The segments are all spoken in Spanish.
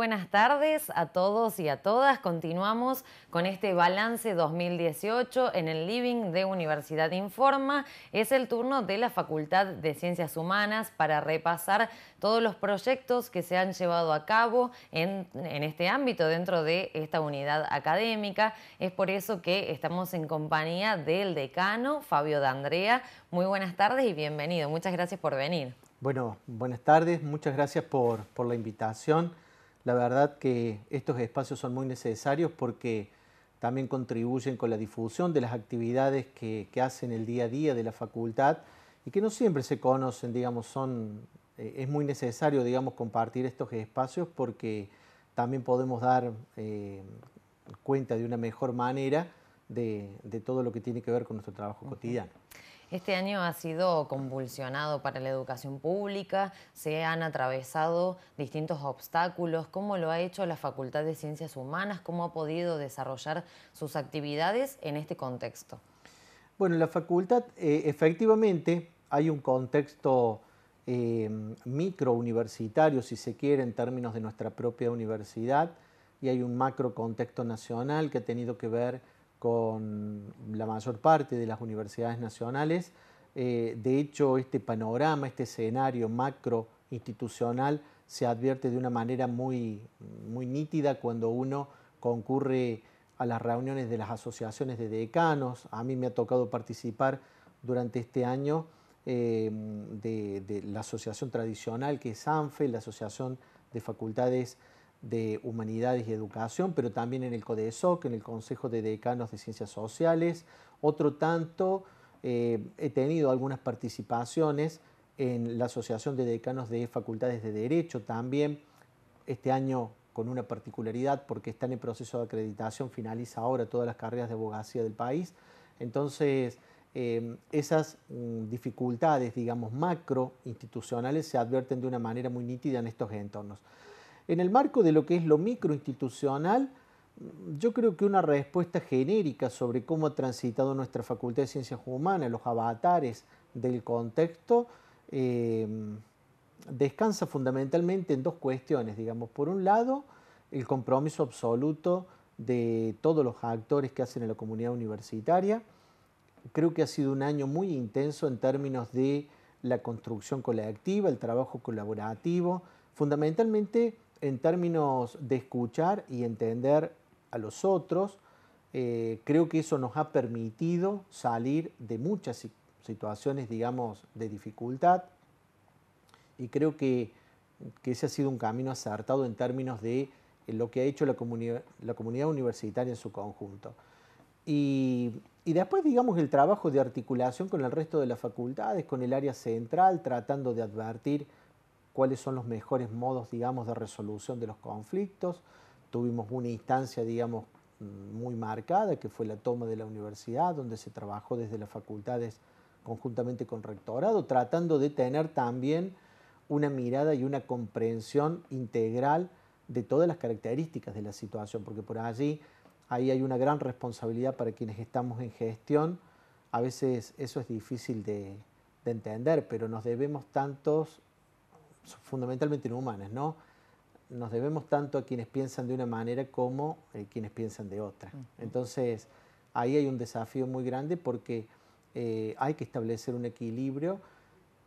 buenas tardes a todos y a todas. Continuamos con este balance 2018 en el Living de Universidad Informa. Es el turno de la Facultad de Ciencias Humanas para repasar todos los proyectos que se han llevado a cabo en, este ámbito dentro de esta unidad académica. Es por eso que estamos en compañía del decano Fabio D'Andrea. Muy buenas tardes y bienvenido. Muchas gracias por venir. Bueno, buenas tardes, muchas gracias por la invitación. La verdad que estos espacios son muy necesarios porque también contribuyen con la difusión de las actividades que, hacen el día a día de la facultad y que no siempre se conocen, digamos, son, eh, es muy necesario, digamos, compartir estos espacios porque también podemos dar eh, cuenta de una mejor manera de, todo lo que tiene que ver con nuestro trabajo cotidiano. Este año ha sido convulsionado para la educación pública, se han atravesado distintos obstáculos, cómo lo ha hecho la Facultad de Ciencias Humanas, cómo ha podido desarrollar sus actividades en este contexto. Bueno, la facultad eh, efectivamente hay un contexto eh, microuniversitario, si se quiere, en términos de nuestra propia universidad, y hay un macro contexto nacional que ha tenido que ver con la mayor parte de las universidades nacionales. Eh, de hecho, este panorama, este escenario macro institucional se advierte de una manera muy, nítida cuando uno concurre a las reuniones de las asociaciones de decanos. A mí me ha tocado participar durante este año eh, de, de, la asociación tradicional que es ANFE, la asociación de facultades de Humanidades y Educación, pero también en el CODESOC, en el Consejo de Decanos de Ciencias Sociales. Otro tanto, eh, he tenido algunas participaciones en la Asociación de Decanos de Facultades de Derecho también, este año con una particularidad porque está en el proceso de acreditación, finaliza ahora todas las carreras de abogacía del país. Entonces, em, esas mm, dificultades, digamos, macro institucionales se advierten de una manera muy nítida en estos entornos. En el marco de lo que es lo microinstitucional, yo creo que una respuesta genérica sobre cómo ha transitado nuestra Facultad de Ciencias Humanas, los avatares del contexto, em, descansa fundamentalmente en dos cuestiones, digamos. Por un lado, el compromiso absoluto de todos los actores que hacen en la comunidad universitaria. Creo que ha sido un año muy intenso en términos de la construcción colectiva, el trabajo colaborativo, fundamentalmente en términos de escuchar y entender a los otros, eh, creo que eso nos ha permitido salir de muchas situaciones, digamos, de dificultad y creo que, que ese ha sido un camino acertado en términos de eh, lo que ha hecho la, la comunidad universitaria en su conjunto. Y, y, después, digamos, el trabajo de articulación con el resto de las facultades, con el área central, tratando de advertir cuáles son los mejores modos, digamos, de resolución de los conflictos. Tuvimos una instancia, digamos, mm, muy marcada, que fue la toma de la universidad, donde se trabajó desde las facultades conjuntamente con rectorado, tratando de tener también una mirada y una comprensión integral de todas las características de la situación, porque por allí ahí hay una gran responsabilidad para quienes estamos en gestión. A veces eso es difícil de, de entender, pero nos debemos tantos fundamentalmente inhumanas, ¿no? Nos debemos tanto a quienes piensan de una manera como a eh, quienes piensan de otra. Entonces, ahí hay un desafío muy grande porque eh, hay que establecer un equilibrio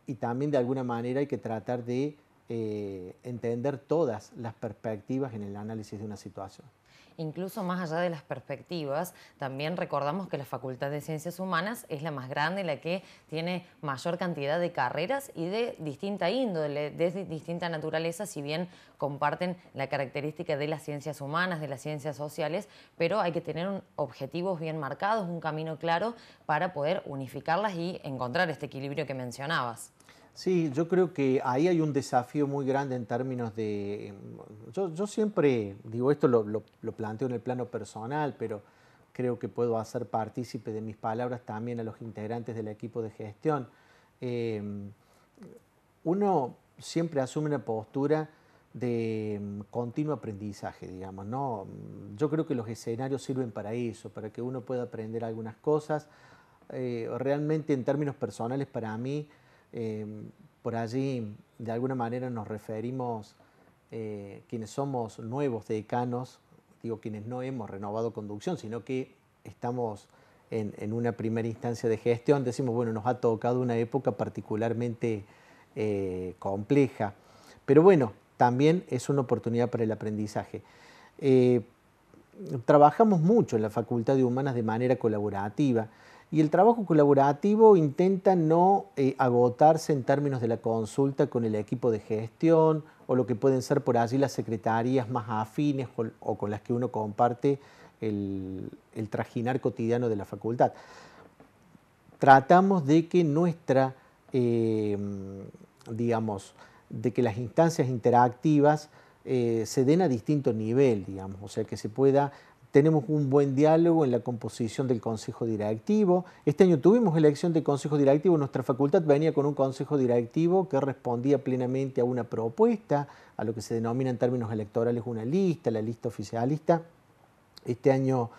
y también de alguna manera hay que tratar de eh, entender todas las perspectivas en el análisis de una situación incluso más allá de las perspectivas, también recordamos que la Facultad de Ciencias Humanas es la más grande, la que tiene mayor cantidad de carreras y de distinta índole, de distinta naturaleza, si bien comparten la característica de las ciencias humanas, de las ciencias sociales, pero hay que tener objetivos bien marcados, un camino claro para poder unificarlas y encontrar este equilibrio que mencionabas. Sí, yo creo que ahí hay un desafío muy grande en términos de... Em, yo, siempre digo esto, lo, planteo en el plano personal, pero creo que puedo hacer partícipe de mis palabras también a los integrantes del equipo de gestión. Em, uno siempre asume una postura de em, continuo aprendizaje, digamos, ¿no? Yo creo que los escenarios sirven para eso, para que uno pueda aprender algunas cosas. Eh, realmente en términos personales para mí Em, por allí, de alguna manera, nos referimos a eh, quienes somos nuevos decanos, digo quienes no hemos renovado conducción, sino que estamos en, una primera instancia de gestión, decimos, bueno, nos ha tocado una época particularmente eh, compleja, pero bueno, también es una oportunidad para el aprendizaje. Eh, trabajamos mucho en la Facultad de Humanas de manera colaborativa. Y el trabajo colaborativo intenta no eh, agotarse en términos de la consulta con el equipo de gestión o lo que pueden ser por allí las secretarías más afines o, con las que uno comparte el, el trajinar cotidiano de la facultad. Tratamos de que nuestra, eh, digamos, de que las instancias interactivas eh, se den a distinto nivel, digamos, o sea, que se pueda tenemos un buen diálogo en la composición del Consejo Directivo. Este año tuvimos elección de Consejo Directivo, nuestra facultad venía con un Consejo Directivo que respondía plenamente a una propuesta, a lo que se denomina en términos electorales una lista, la lista oficialista. Este año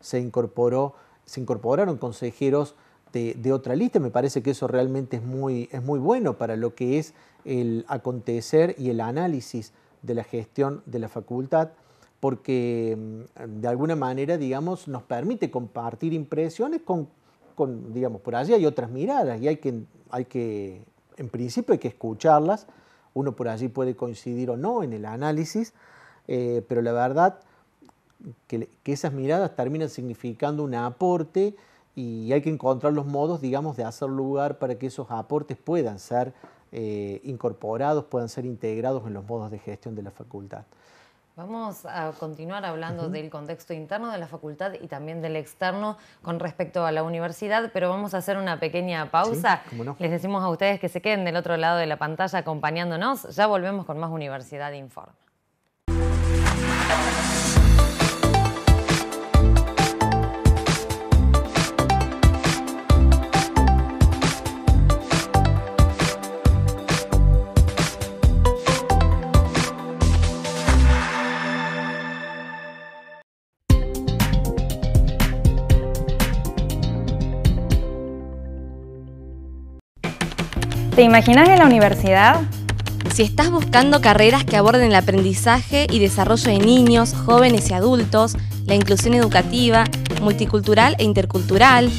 se, incorporó, se incorporaron consejeros de, otra lista, me parece que eso realmente es muy bueno para lo que es el acontecer y el análisis de la gestión de la facultad porque mm, de alguna manera, digamos, nos permite compartir impresiones con, digamos, por allí hay otras miradas y hay que, en principio hay que escucharlas, uno por allí puede coincidir o no en el análisis, eh, pero la verdad que, esas miradas terminan significando un aporte y hay que encontrar los modos, digamos, de hacer lugar para que esos aportes puedan ser eh, incorporados, puedan ser integrados en los modos de gestión de la facultad. Vamos a continuar hablando del contexto interno de la facultad y también del externo con respecto a la universidad, pero vamos a hacer una pequeña pausa. Les decimos a ustedes que se queden del otro lado de la pantalla acompañándonos. Ya volvemos con más Universidad Informe. ¿Te imaginas en la universidad? Si estás buscando carreras que aborden el aprendizaje y desarrollo de niños, jóvenes y adultos, la inclusión educativa, multicultural e intercultural,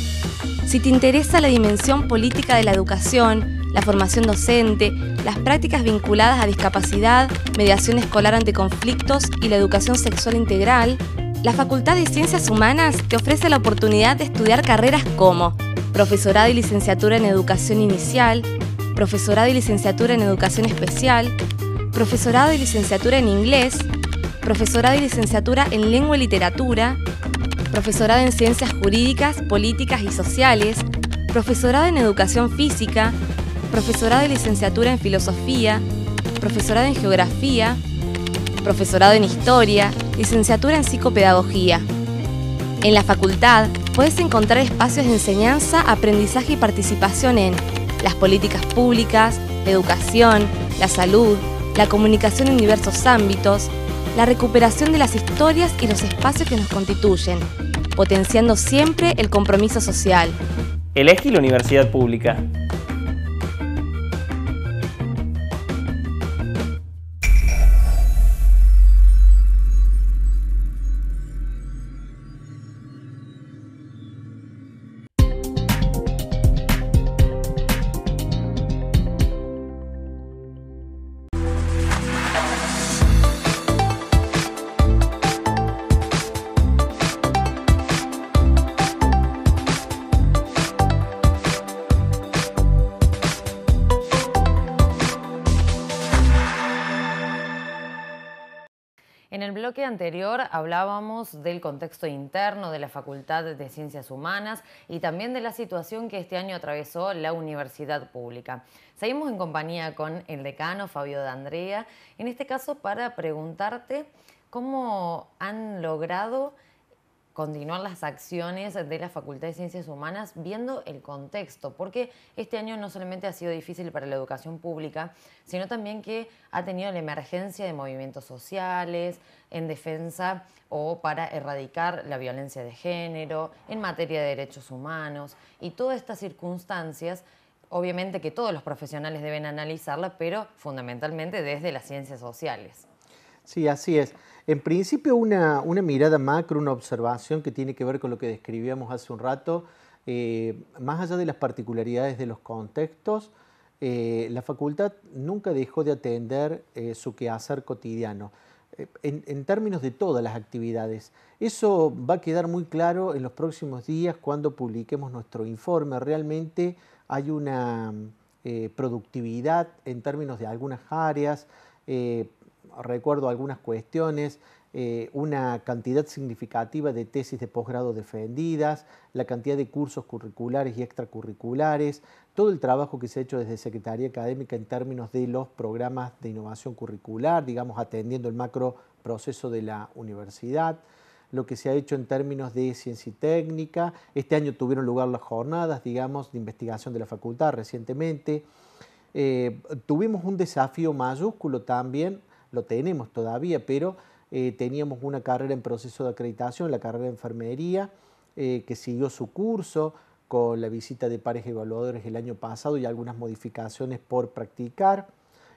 si te interesa la dimensión política de la educación, la formación docente, las prácticas vinculadas a discapacidad, mediación escolar ante conflictos y la educación sexual integral, la Facultad de Ciencias Humanas te ofrece la oportunidad de estudiar carreras como profesorado y licenciatura en educación inicial, profesorado y licenciatura en educación especial, profesorado y licenciatura en inglés, profesorado y licenciatura en lengua y literatura, profesorado en ciencias jurídicas, políticas y sociales, profesorado en educación física, profesorado y licenciatura en filosofía, profesorado en geografía, profesorado en historia, licenciatura en psicopedagogía. En la facultad puedes encontrar espacios de enseñanza, aprendizaje y participación en las políticas públicas, la educación, la salud, la comunicación en diversos ámbitos, la recuperación de las historias y los espacios que nos constituyen, potenciando siempre el compromiso social. Elegí la universidad pública. bloque anterior hablábamos del contexto interno de la Facultad de Ciencias Humanas y también de la situación que este año atravesó la universidad pública. Seguimos en compañía con el decano Fabio D'Andrea, en este caso para preguntarte cómo han logrado continuar las acciones de la Facultad de Ciencias Humanas viendo el contexto, porque este año no solamente ha sido difícil para la educación pública, sino también que ha tenido la emergencia de movimientos sociales en defensa o para erradicar la violencia de género, en materia de derechos humanos, y todas estas circunstancias obviamente que todos los profesionales deben analizarlas, pero fundamentalmente desde las ciencias sociales. Sí, así es. En principio, una, mirada macro, una observación que tiene que ver con lo que describíamos hace un rato, eh, más allá de las particularidades de los contextos, eh, la facultad nunca dejó de atender eh, su quehacer cotidiano. En, en, términos de todas las actividades. Eso va a quedar muy claro en los próximos días cuando publiquemos nuestro informe. Realmente hay una productividad en términos de algunas áreas recuerdo algunas cuestiones, eh, una cantidad significativa de tesis de posgrado defendidas, la cantidad de cursos curriculares y extracurriculares, todo el trabajo que se ha hecho desde Secretaría Académica en términos de los programas de innovación curricular, digamos, atendiendo el macro proceso de la universidad lo que se ha hecho en términos de ciencia y técnica. Este año tuvieron lugar las jornadas, digamos, de investigación de la facultad recientemente. Eh, tuvimos un desafío mayúsculo también lo tenemos todavía, pero eh, teníamos una carrera en proceso de acreditación, la carrera de enfermería, eh, que siguió su curso con la visita de pares evaluadores el año pasado y algunas modificaciones por practicar.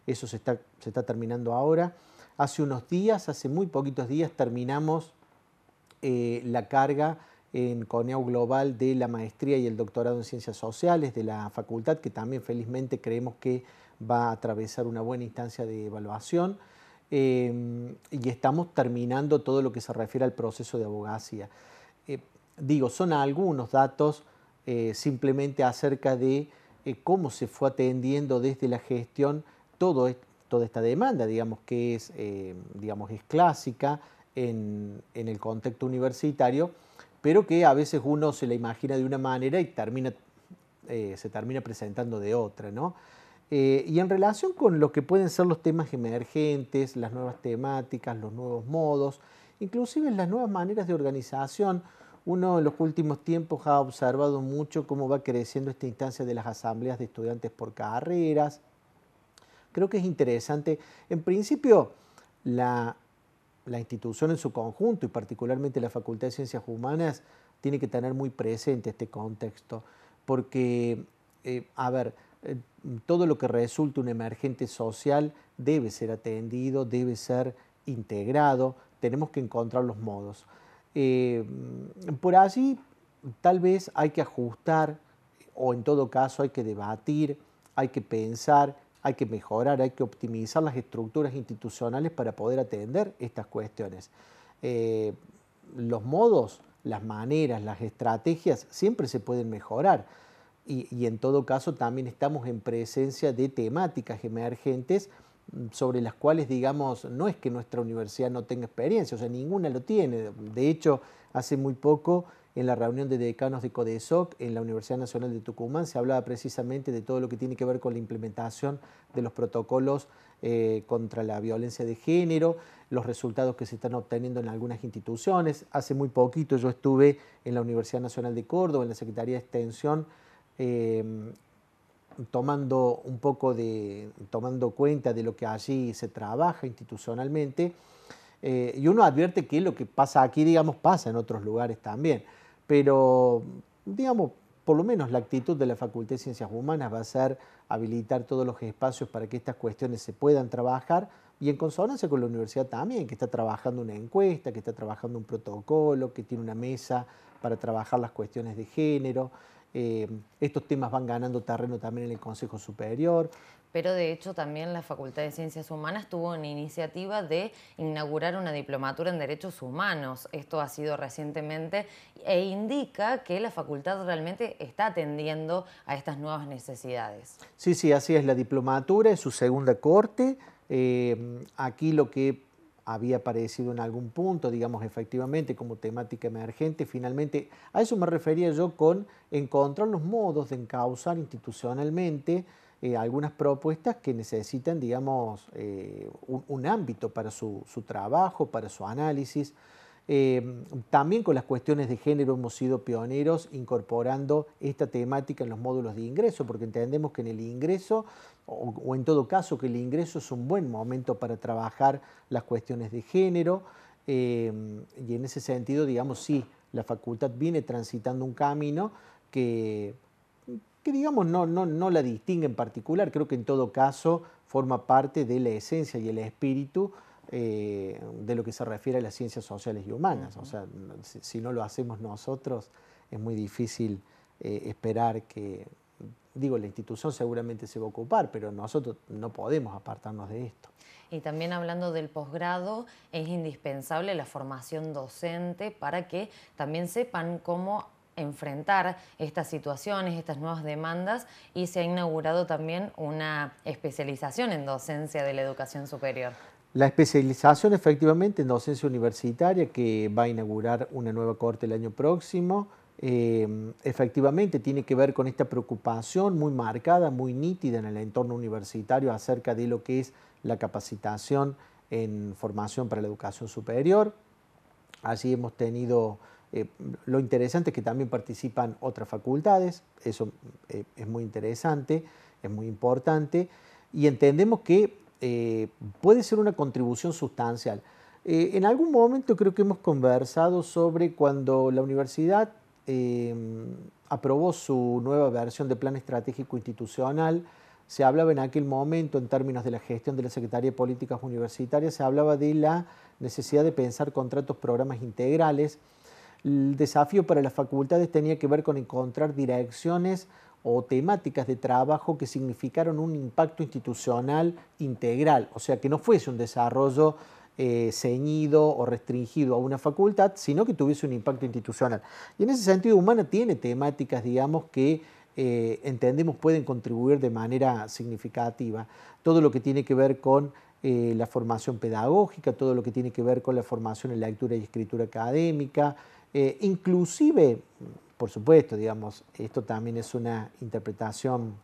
Eso se está, terminando ahora. Hace unos días, hace muy poquitos días, terminamos eh, la carga en Coneo Global de la maestría y el doctorado en ciencias sociales de la facultad, que también felizmente creemos que va a atravesar una buena instancia de evaluación. Em, y estamos terminando todo lo que se refiere al proceso de abogacía. Eh, digo, son algunos datos eh, simplemente acerca de eh, cómo se fue atendiendo desde la gestión toda esta demanda, digamos que es, clásica en, el contexto universitario, pero que a veces uno se la imagina de una manera y se termina presentando de otra, ¿no? Eh, y en relación con lo que pueden ser los temas emergentes, las nuevas temáticas, los nuevos modos, inclusive las nuevas maneras de organización, uno en los últimos tiempos ha observado mucho cómo va creciendo esta instancia de las asambleas de estudiantes por carreras. Creo que es interesante, en principio, la, la institución en su conjunto y particularmente la Facultad de Ciencias Humanas tiene que tener muy presente este contexto, porque, eh, a ver, eh, todo lo que resulte un emergente social debe ser atendido, debe ser integrado, tenemos que encontrar los modos. Eh, por allí tal vez hay que ajustar o en todo caso hay que debatir, hay que pensar, hay que mejorar, hay que optimizar las estructuras institucionales para poder atender estas cuestiones. Eh, los modos, las maneras, las estrategias siempre se pueden mejorar y, en todo caso también estamos en presencia de temáticas emergentes mm, sobre las cuales, digamos, no es que nuestra universidad no tenga experiencia, o sea, ninguna lo tiene. De hecho, hace muy poco, en la reunión de decanos de CODESOC en la Universidad Nacional de Tucumán, se hablaba precisamente de todo lo que tiene que ver con la implementación de los protocolos eh, contra la violencia de género, los resultados que se están obteniendo en algunas instituciones. Hace muy poquito yo estuve en la Universidad Nacional de Córdoba, en la Secretaría de Extensión, Em, tomando un poco de, tomando cuenta de lo que allí se trabaja institucionalmente, eh, y uno advierte que lo que pasa aquí, digamos, pasa en otros lugares también, pero, digamos, por lo menos la actitud de la Facultad de Ciencias Humanas va a ser habilitar todos los espacios para que estas cuestiones se puedan trabajar y en consonancia con la universidad también, que está trabajando una encuesta, que está trabajando un protocolo, que tiene una mesa para trabajar las cuestiones de género. Eh, estos temas van ganando terreno también en el Consejo Superior. Pero de hecho también la Facultad de Ciencias Humanas tuvo una iniciativa de inaugurar una diplomatura en derechos humanos. Esto ha sido recientemente e indica que la facultad realmente está atendiendo a estas nuevas necesidades. Sí, sí, así es. La diplomatura es su segunda corte. Eh, aquí lo que había aparecido en algún punto, digamos, efectivamente, como temática emergente. Finalmente, a eso me refería yo con encontrar los modos de encauzar institucionalmente eh, algunas propuestas que necesitan, digamos, eh, un, ámbito para su, trabajo, para su análisis. Em, también con las cuestiones de género hemos sido pioneros incorporando esta temática en los módulos de ingreso, porque entendemos que en el ingreso o, en todo caso que el ingreso es un buen momento para trabajar las cuestiones de género eh, y en ese sentido, digamos, sí, la facultad viene transitando un camino que, que digamos, no, no, no la distingue en particular, creo que en todo caso forma parte de la esencia y el espíritu eh, de lo que se refiere a las ciencias sociales y humanas. O sea, si, no lo hacemos nosotros, es muy difícil eh, esperar que, digo, la institución seguramente se va a ocupar, pero nosotros no podemos apartarnos de esto. Y también hablando del posgrado, es indispensable la formación docente para que también sepan cómo enfrentar estas situaciones, estas nuevas demandas y se ha inaugurado también una especialización en docencia de la educación superior. La especialización efectivamente en docencia universitaria que va a inaugurar una nueva corte el año próximo Em, efectivamente tiene que ver con esta preocupación muy marcada, muy nítida en el entorno universitario acerca de lo que es la capacitación en formación para la educación superior. así hemos tenido, eh, lo interesante es que también participan otras facultades, eso eh, es muy interesante, es muy importante, y entendemos que eh, puede ser una contribución sustancial. en algún momento creo que hemos conversado sobre cuando la universidad Em, aprobó su nueva versión de Plan Estratégico Institucional. Se hablaba en aquel momento, en términos de la gestión de la Secretaría de Políticas Universitarias, se hablaba de la necesidad de pensar contratos, programas integrales. El desafío para las facultades tenía que ver con encontrar direcciones o temáticas de trabajo que significaron un impacto institucional integral, o sea, que no fuese un desarrollo eh, ceñido o restringido a una facultad, sino que tuviese un impacto institucional. Y en ese sentido, Humana tiene temáticas, digamos, que eh, entendemos pueden contribuir de manera significativa. Todo lo que tiene que ver con eh, la formación pedagógica, todo lo que tiene que ver con la formación en lectura y escritura académica, inclusive, por supuesto, digamos, esto también es una interpretación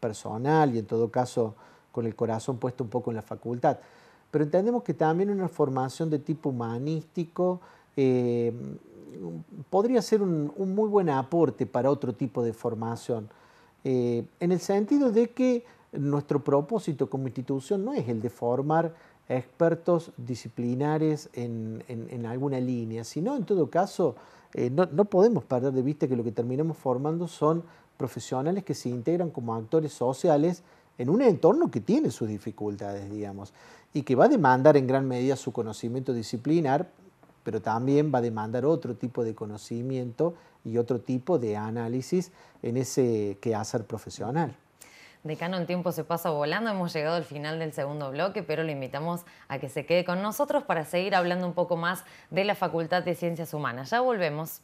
personal y en todo caso con el corazón puesto un poco en la facultad pero entendemos que también una formación de tipo humanístico eh, podría ser un, muy buen aporte para otro tipo de formación, eh, en el sentido de que nuestro propósito como institución no es el de formar expertos disciplinares en, alguna línea, sino en todo caso eh, no podemos perder de vista que lo que terminamos formando son profesionales que se integran como actores sociales en un entorno que tiene sus dificultades, digamos y que va a demandar en gran medida su conocimiento disciplinar, pero también va a demandar otro tipo de conocimiento y otro tipo de análisis en ese quehacer profesional. Decano, el tiempo se pasa volando, hemos llegado al final del segundo bloque, pero lo invitamos a que se quede con nosotros para seguir hablando un poco más de la Facultad de Ciencias Humanas. Ya volvemos.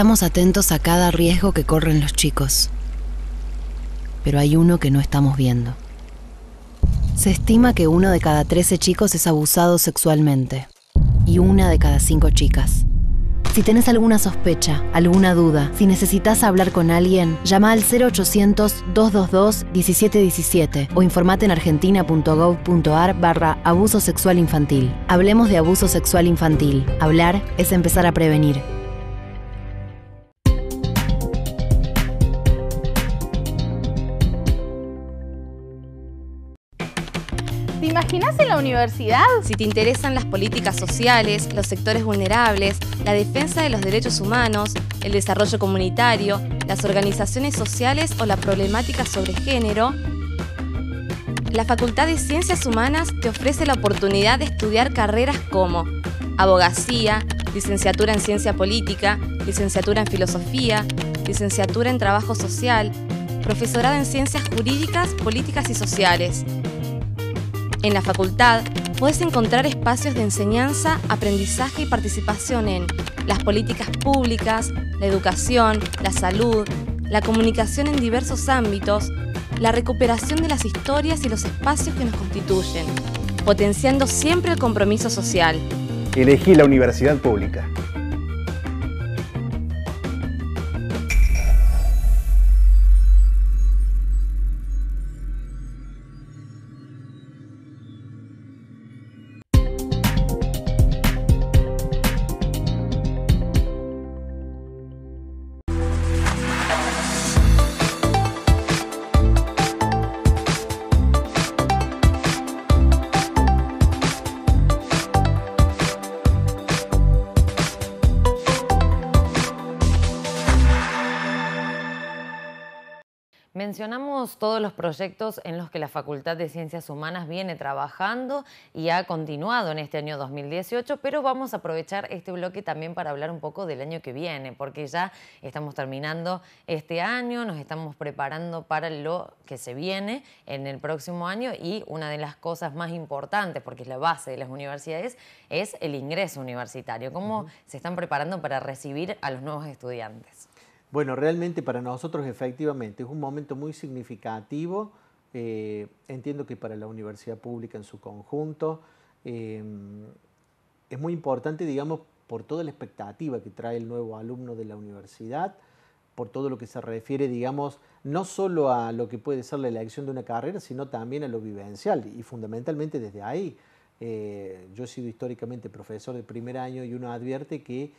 Estamos atentos a cada riesgo que corren los chicos, pero hay uno que no estamos viendo. Se estima que uno de cada 13 chicos es abusado sexualmente y una de cada cinco chicas. Si tenés alguna sospecha, alguna duda, si necesitas hablar con alguien, llama al 0800-222-1717 o informate en argentina.gov.ar barra abuso sexual infantil. Hablemos de abuso sexual infantil. Hablar es empezar a prevenir. Si te interesan las políticas sociales, los sectores vulnerables, la defensa de los derechos humanos, el desarrollo comunitario, las organizaciones sociales o la problemática sobre género, la Facultad de Ciencias Humanas te ofrece la oportunidad de estudiar carreras como abogacía, licenciatura en ciencia política, licenciatura en filosofía, licenciatura en trabajo social, profesorado en ciencias jurídicas, políticas y sociales, en la facultad puedes encontrar espacios de enseñanza, aprendizaje y participación en las políticas públicas, la educación, la salud, la comunicación en diversos ámbitos, la recuperación de las historias y los espacios que nos constituyen, potenciando siempre el compromiso social. Elegí la universidad pública. Mencionamos todos los proyectos en los que la Facultad de Ciencias Humanas viene trabajando y ha continuado en este año 2018, pero vamos a aprovechar este bloque también para hablar un poco del año que viene, porque ya estamos terminando este año, nos estamos preparando para lo que se viene en el próximo año y una de las cosas más importantes, porque es la base de las universidades, es el ingreso universitario. ¿Cómo se están preparando para recibir a los nuevos estudiantes? Bueno, realmente para nosotros efectivamente es un momento muy significativo, eh, entiendo que para la universidad pública en su conjunto. Eh, es muy importante, digamos, por toda la expectativa que trae el nuevo alumno de la universidad, por todo lo que se refiere, digamos, no solo a lo que puede ser la elección de una carrera, sino también a lo vivencial y fundamentalmente desde ahí. Eh, yo he sido históricamente profesor de primer año y uno advierte que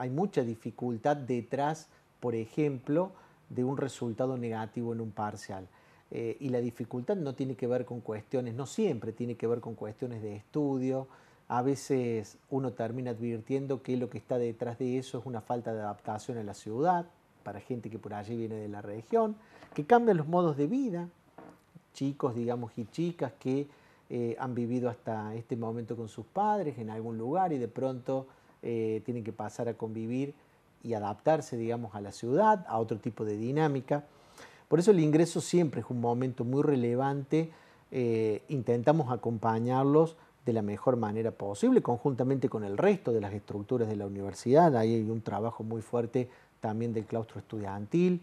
hay mucha dificultad detrás, por ejemplo, de un resultado negativo en un parcial. Eh, y la dificultad no tiene que ver con cuestiones, no siempre tiene que ver con cuestiones de estudio. A veces uno termina advirtiendo que lo que está detrás de eso es una falta de adaptación a la ciudad, para gente que por allí viene de la región, que cambian los modos de vida, chicos, digamos, y chicas que eh, han vivido hasta este momento con sus padres en algún lugar y de pronto eh, tienen que pasar a convivir y adaptarse, digamos, a la ciudad, a otro tipo de dinámica. Por eso el ingreso siempre es un momento muy relevante, eh, intentamos acompañarlos de la mejor manera posible, conjuntamente con el resto de las estructuras de la universidad, ahí hay un trabajo muy fuerte también del claustro estudiantil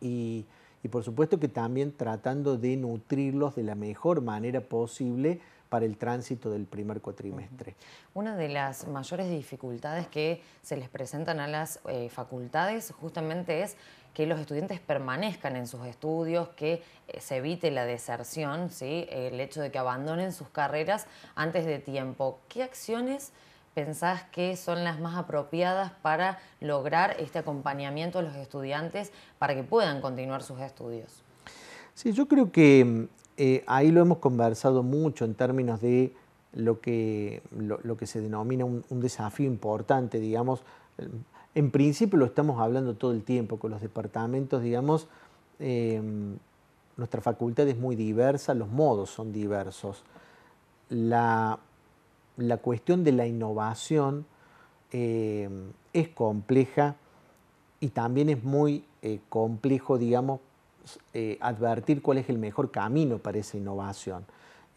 y por supuesto que también tratando de nutrirlos de la mejor manera posible, para el tránsito del primer cuatrimestre. Una de las mayores dificultades que se les presentan a las eh, facultades justamente es que los estudiantes permanezcan en sus estudios, que eh, se evite la deserción, ¿sí? el hecho de que abandonen sus carreras antes de tiempo. ¿Qué acciones pensás que son las más apropiadas para lograr este acompañamiento a los estudiantes para que puedan continuar sus estudios? Sí, yo creo que mm, eh, ahí lo hemos conversado mucho en términos de lo que, lo, que se denomina un, desafío importante, digamos. En principio lo estamos hablando todo el tiempo con los departamentos, digamos, em, nuestra facultad es muy diversa, los modos son diversos. La, cuestión de la innovación em, es compleja y también es muy eh, complejo, digamos, eh, advertir cuál es el mejor camino para esa innovación.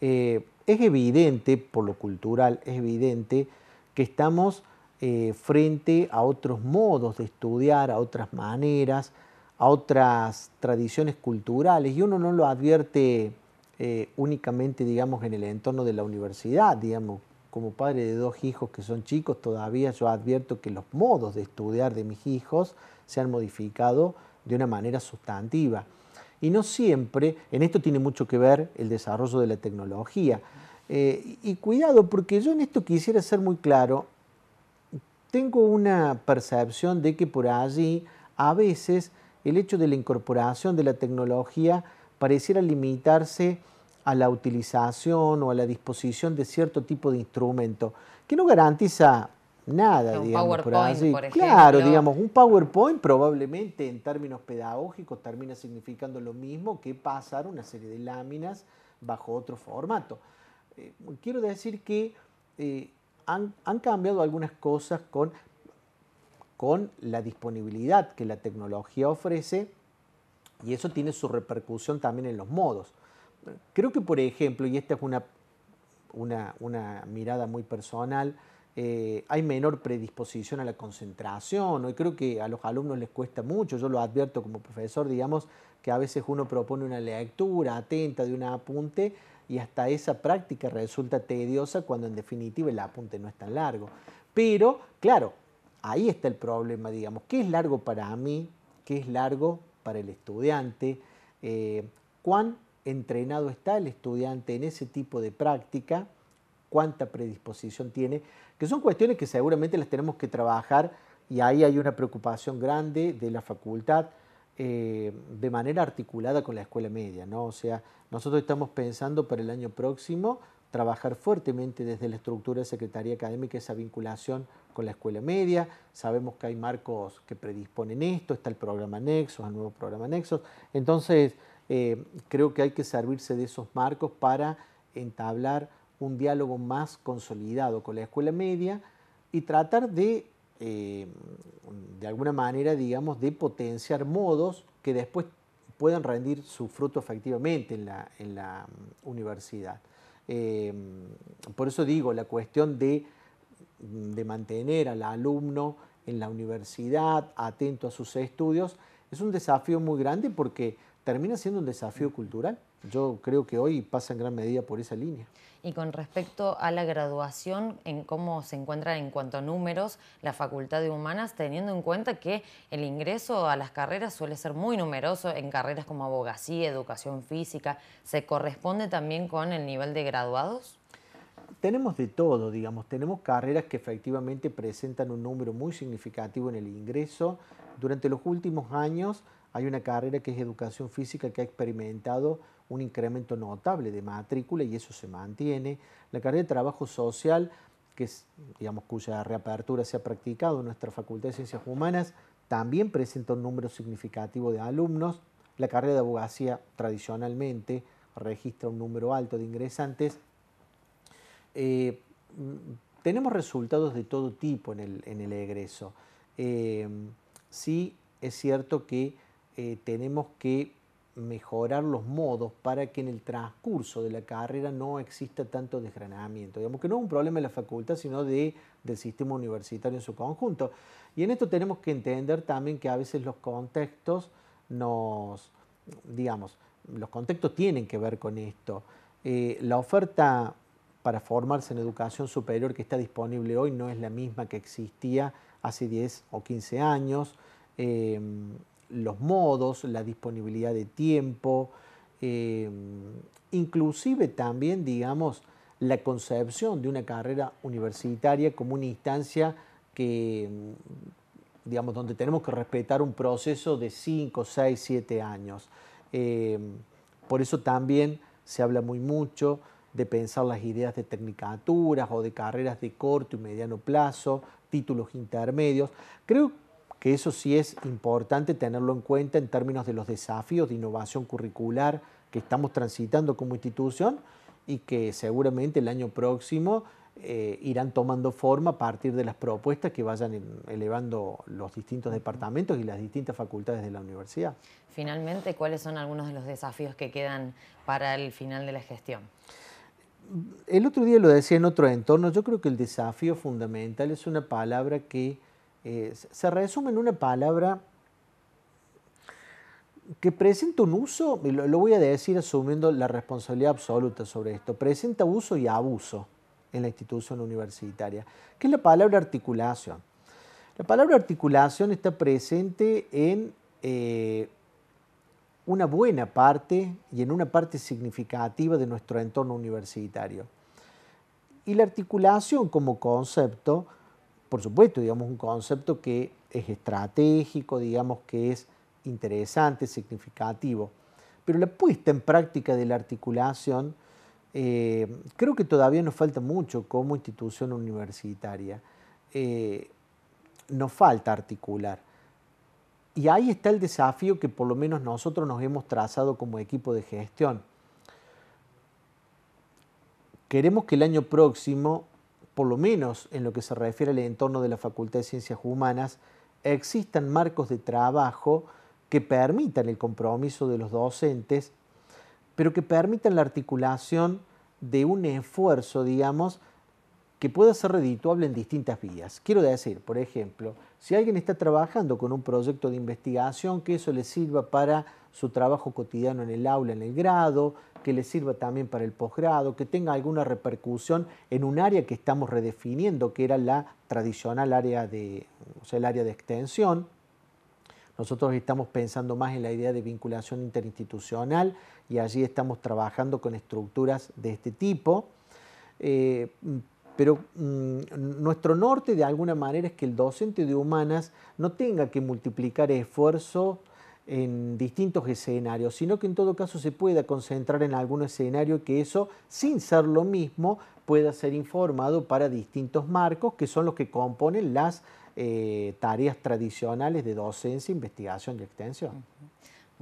Eh, es evidente, por lo cultural, es evidente que estamos eh, frente a otros modos de estudiar, a otras maneras, a otras tradiciones culturales, y uno no lo advierte únicamente, digamos, en el entorno de la universidad, digamos, como padre de dos hijos que son chicos, todavía yo advierto que los modos de estudiar de mis hijos se han modificado de una manera sustantiva y no siempre, en esto tiene mucho que ver el desarrollo de la tecnología. Eh, y cuidado, porque yo en esto quisiera ser muy claro, tengo una percepción de que por allí a veces el hecho de la incorporación de la tecnología pareciera limitarse a la utilización o a la disposición de cierto tipo de instrumento, que no garantiza nada, un PowerPoint, por, ejemplo. Claro, digamos, un PowerPoint probablemente en términos pedagógicos termina significando lo mismo que pasar una serie de láminas bajo otro formato. Eh, quiero decir que eh, han, cambiado algunas cosas con, con la disponibilidad que la tecnología ofrece y eso tiene su repercusión también en los modos. Creo que, por ejemplo, y esta es una, una, una mirada muy personal, eh, hay menor predisposición a la concentración. y creo que a los alumnos les cuesta mucho, yo lo advierto como profesor, digamos, que a veces uno propone una lectura atenta de un apunte y hasta esa práctica resulta tediosa cuando en definitiva el apunte no es tan largo. Pero, claro, ahí está el problema, digamos, ¿qué es largo para mí? ¿Qué es largo para el estudiante? Eh, ¿Cuán entrenado está el estudiante en ese tipo de práctica? ¿Cuánta predisposición tiene? que son cuestiones que seguramente las tenemos que trabajar y ahí hay una preocupación grande de la facultad eh, de manera articulada con la escuela media, O sea, nosotros estamos pensando para el año próximo trabajar fuertemente desde la estructura de Secretaría Académica esa vinculación con la escuela media. Sabemos que hay marcos que predisponen esto, está el programa Nexos, el nuevo programa Nexos. Entonces, eh, creo que hay que servirse de esos marcos para entablar un diálogo más consolidado con la escuela media y tratar de, eh, de alguna manera, digamos, de potenciar modos que después puedan rendir su fruto efectivamente en la, mm, universidad. Eh, por eso digo, la cuestión mm, de mantener al alumno en la universidad, atento a sus estudios, es un desafío muy grande porque termina siendo un desafío mm. cultural. Yo creo que hoy pasa en gran medida por esa línea. Y con respecto a la graduación, en cómo se encuentra en cuanto a números la Facultad de Humanas, teniendo en cuenta que el ingreso a las carreras suele ser muy numeroso en carreras como abogacía, educación física, ¿se corresponde también con el nivel de graduados? Tenemos de todo, digamos, tenemos carreras que efectivamente presentan un número muy significativo en el ingreso. Durante los últimos años hay una carrera que es educación física que ha experimentado un incremento notable de matrícula y eso se mantiene. La carrera de trabajo social, que es, digamos, cuya reapertura se ha practicado en nuestra Facultad de Ciencias Humanas, también presenta un número significativo de alumnos. La carrera de abogacía tradicionalmente registra un número alto de ingresantes. Eh, tenemos resultados de todo tipo en el, egreso. Eh, sí es cierto que eh, tenemos que mejorar los modos para que en el transcurso de la carrera no exista tanto desgranamiento. Digamos que no es un problema de la facultad, sino de, del sistema universitario en su conjunto. Y en esto tenemos que entender también que a veces los contextos nos, digamos, los contextos tienen que ver con esto. Eh, la oferta para formarse en educación superior que está disponible hoy no es la misma que existía hace 10 o 15 años. Eh, los modos, la disponibilidad de tiempo, eh, inclusive también, digamos, la concepción de una carrera universitaria como una instancia que, mm, digamos, donde tenemos que respetar un proceso de 5, 6, 7 años. Eh, por eso también se habla muy mucho de pensar las ideas de tecnicaturas o de carreras de corto y mediano plazo, títulos intermedios. Creo que eso sí es importante tenerlo en cuenta en términos de los desafíos de innovación curricular que estamos transitando como institución y que seguramente el año próximo eh, irán tomando forma a partir de las propuestas que vayan elevando los distintos departamentos y las distintas facultades de la universidad. Finalmente, ¿cuáles son algunos de los desafíos que quedan para el final de la gestión? El otro día lo decía en otro entorno, yo creo que el desafío fundamental es una palabra que eh, se resume en una palabra que presenta un uso, lo, voy a decir asumiendo la responsabilidad absoluta sobre esto, presenta uso y abuso en la institución universitaria, que es la palabra articulación. La palabra articulación está presente en eh, una buena parte y en una parte significativa de nuestro entorno universitario. Y la articulación como concepto por supuesto, digamos, un concepto que es estratégico, digamos, que es interesante, significativo. Pero la puesta en práctica de la articulación eh, creo que todavía nos falta mucho como institución universitaria. Eh, nos falta articular. Y ahí está el desafío que por lo menos nosotros nos hemos trazado como equipo de gestión. Queremos que el año próximo por lo menos en lo que se refiere al entorno de la Facultad de Ciencias Humanas, existan marcos de trabajo que permitan el compromiso de los docentes, pero que permitan la articulación de un esfuerzo, digamos, que pueda ser redituable en distintas vías. Quiero decir, por ejemplo, si alguien está trabajando con un proyecto de investigación, que eso le sirva para su trabajo cotidiano en el aula, en el grado, que le sirva también para el posgrado, que tenga alguna repercusión en un área que estamos redefiniendo, que era la tradicional área de, el área de extensión. Nosotros estamos pensando más en la idea de vinculación interinstitucional y allí estamos trabajando con estructuras de este tipo. Eh, pero mm, nuestro norte de alguna manera es que el docente de humanas no tenga que multiplicar esfuerzo en distintos escenarios, sino que en todo caso se pueda concentrar en algún escenario que eso, sin ser lo mismo, pueda ser informado para distintos marcos que son los que componen las eh, tareas tradicionales de docencia, investigación y extensión.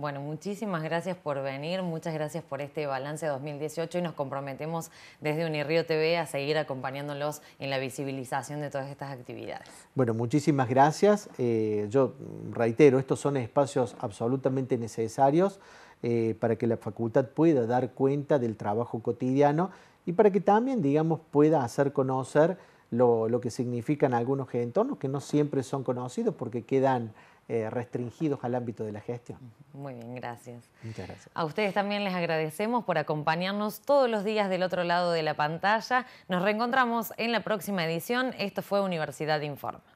Bueno, muchísimas gracias por venir, muchas gracias por este balance 2018 y nos comprometemos desde Unirío TV a seguir acompañándolos en la visibilización de todas estas actividades. Bueno, muchísimas gracias. Eh, yo reitero, estos son espacios absolutamente necesarios eh, para que la facultad pueda dar cuenta del trabajo cotidiano y para que también, digamos, pueda hacer conocer lo, lo que significan algunos entornos que no siempre son conocidos porque quedan eh, restringidos al ámbito de la gestión. Muy bien, gracias. Muchas gracias. A ustedes también les agradecemos por acompañarnos todos los días del otro lado de la pantalla. Nos reencontramos en la próxima edición. Esto fue Universidad Informa.